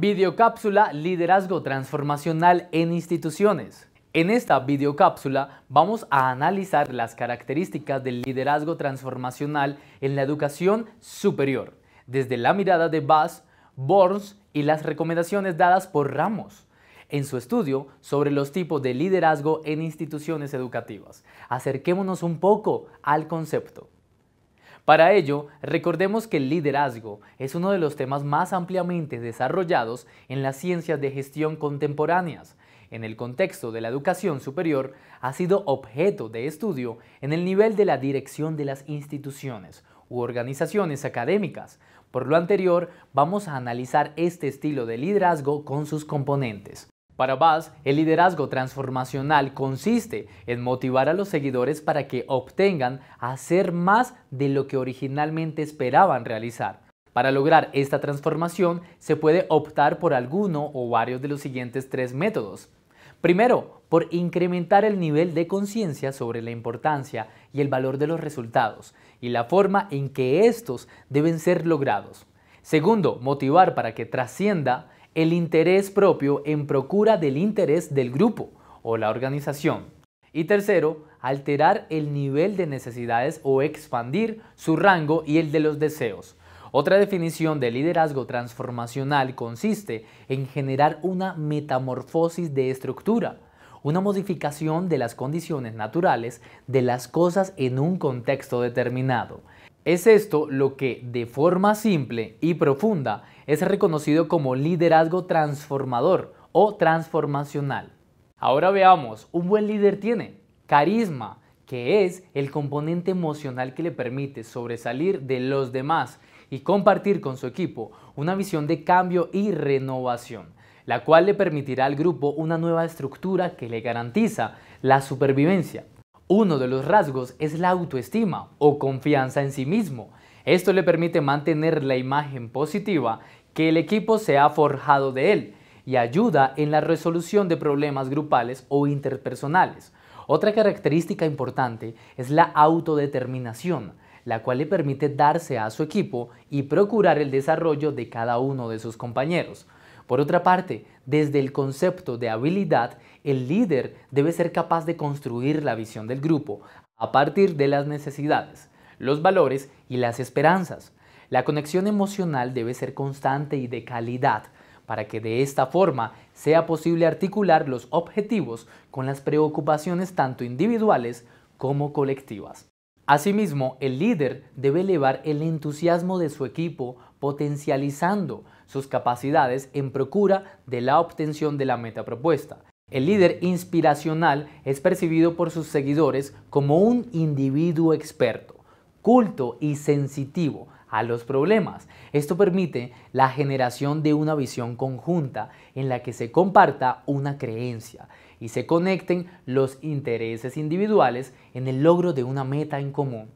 Videocápsula Liderazgo Transformacional en Instituciones. En esta videocápsula vamos a analizar las características del liderazgo transformacional en la educación superior, desde la mirada de Bass, Borns y las recomendaciones dadas por Ramos en su estudio sobre los tipos de liderazgo en instituciones educativas. Acerquémonos un poco al concepto. Para ello, recordemos que el liderazgo es uno de los temas más ampliamente desarrollados en las ciencias de gestión contemporáneas. En el contexto de la educación superior, ha sido objeto de estudio en el nivel de la dirección de las instituciones u organizaciones académicas. Por lo anterior, vamos a analizar este estilo de liderazgo con sus componentes. Para Buzz, el liderazgo transformacional consiste en motivar a los seguidores para que obtengan hacer más de lo que originalmente esperaban realizar. Para lograr esta transformación, se puede optar por alguno o varios de los siguientes tres métodos. Primero, por incrementar el nivel de conciencia sobre la importancia y el valor de los resultados y la forma en que estos deben ser logrados. Segundo, motivar para que trascienda el interés propio en procura del interés del grupo o la organización. Y tercero, alterar el nivel de necesidades o expandir su rango y el de los deseos. Otra definición de liderazgo transformacional consiste en generar una metamorfosis de estructura, una modificación de las condiciones naturales de las cosas en un contexto determinado. Es esto lo que, de forma simple y profunda, es reconocido como liderazgo transformador o transformacional. Ahora veamos, un buen líder tiene carisma, que es el componente emocional que le permite sobresalir de los demás y compartir con su equipo una visión de cambio y renovación, la cual le permitirá al grupo una nueva estructura que le garantiza la supervivencia uno de los rasgos es la autoestima o confianza en sí mismo. Esto le permite mantener la imagen positiva que el equipo se ha forjado de él y ayuda en la resolución de problemas grupales o interpersonales. Otra característica importante es la autodeterminación, la cual le permite darse a su equipo y procurar el desarrollo de cada uno de sus compañeros. Por otra parte, desde el concepto de habilidad, el líder debe ser capaz de construir la visión del grupo a partir de las necesidades, los valores y las esperanzas. La conexión emocional debe ser constante y de calidad para que de esta forma sea posible articular los objetivos con las preocupaciones tanto individuales como colectivas. Asimismo, el líder debe elevar el entusiasmo de su equipo potencializando sus capacidades en procura de la obtención de la meta propuesta. El líder inspiracional es percibido por sus seguidores como un individuo experto, culto y sensitivo a los problemas. Esto permite la generación de una visión conjunta en la que se comparta una creencia y se conecten los intereses individuales en el logro de una meta en común.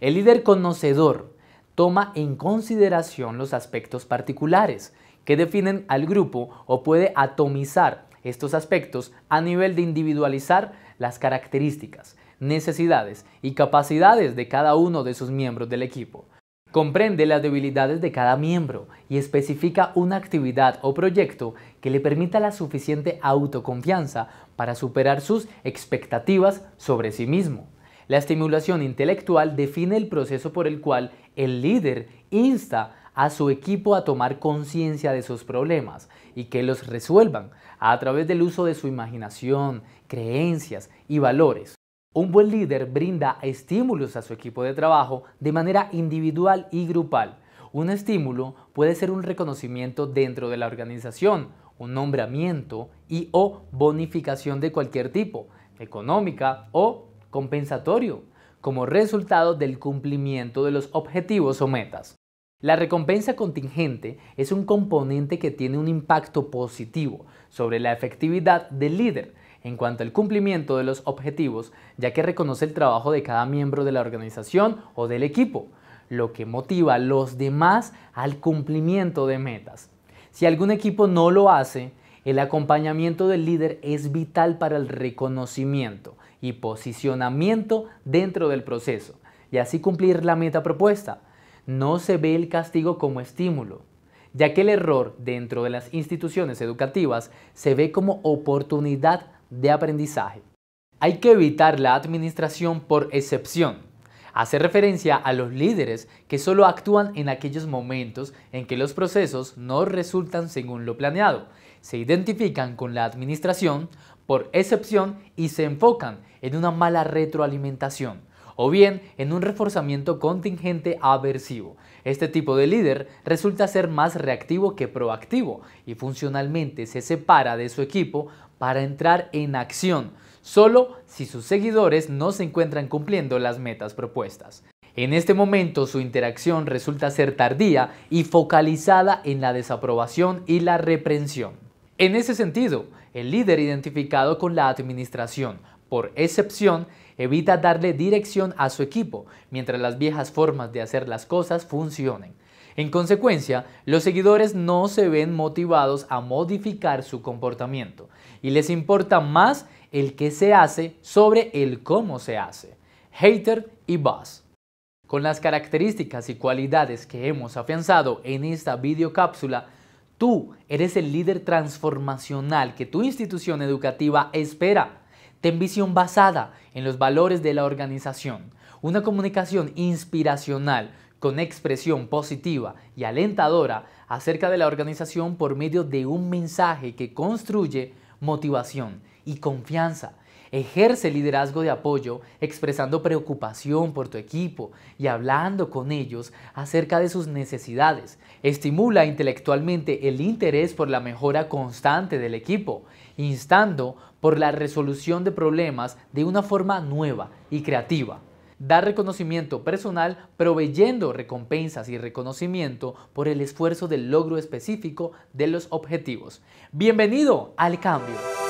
El líder conocedor toma en consideración los aspectos particulares que definen al grupo o puede atomizar estos aspectos a nivel de individualizar las características, necesidades y capacidades de cada uno de sus miembros del equipo. Comprende las debilidades de cada miembro y especifica una actividad o proyecto que le permita la suficiente autoconfianza para superar sus expectativas sobre sí mismo. La estimulación intelectual define el proceso por el cual el líder insta a su equipo a tomar conciencia de sus problemas y que los resuelvan a través del uso de su imaginación, creencias y valores. Un buen líder brinda estímulos a su equipo de trabajo de manera individual y grupal. Un estímulo puede ser un reconocimiento dentro de la organización, un nombramiento y o bonificación de cualquier tipo, económica o compensatorio como resultado del cumplimiento de los objetivos o metas. La recompensa contingente es un componente que tiene un impacto positivo sobre la efectividad del líder en cuanto al cumplimiento de los objetivos, ya que reconoce el trabajo de cada miembro de la organización o del equipo, lo que motiva a los demás al cumplimiento de metas. Si algún equipo no lo hace, el acompañamiento del líder es vital para el reconocimiento y posicionamiento dentro del proceso y así cumplir la meta propuesta. No se ve el castigo como estímulo, ya que el error dentro de las instituciones educativas se ve como oportunidad de aprendizaje. Hay que evitar la administración por excepción, Hace referencia a los líderes que solo actúan en aquellos momentos en que los procesos no resultan según lo planeado. Se identifican con la administración por excepción y se enfocan en una mala retroalimentación o bien en un reforzamiento contingente aversivo. Este tipo de líder resulta ser más reactivo que proactivo y funcionalmente se separa de su equipo para entrar en acción, solo si sus seguidores no se encuentran cumpliendo las metas propuestas. En este momento su interacción resulta ser tardía y focalizada en la desaprobación y la reprensión. En ese sentido, el líder identificado con la administración, por excepción, Evita darle dirección a su equipo mientras las viejas formas de hacer las cosas funcionen. En consecuencia, los seguidores no se ven motivados a modificar su comportamiento y les importa más el qué se hace sobre el cómo se hace. Hater y Buzz. Con las características y cualidades que hemos afianzado en esta videocápsula, tú eres el líder transformacional que tu institución educativa espera Ten visión basada en los valores de la organización, una comunicación inspiracional con expresión positiva y alentadora acerca de la organización por medio de un mensaje que construye motivación y confianza Ejerce liderazgo de apoyo expresando preocupación por tu equipo y hablando con ellos acerca de sus necesidades. Estimula intelectualmente el interés por la mejora constante del equipo, instando por la resolución de problemas de una forma nueva y creativa. Da reconocimiento personal proveyendo recompensas y reconocimiento por el esfuerzo del logro específico de los objetivos. Bienvenido al cambio.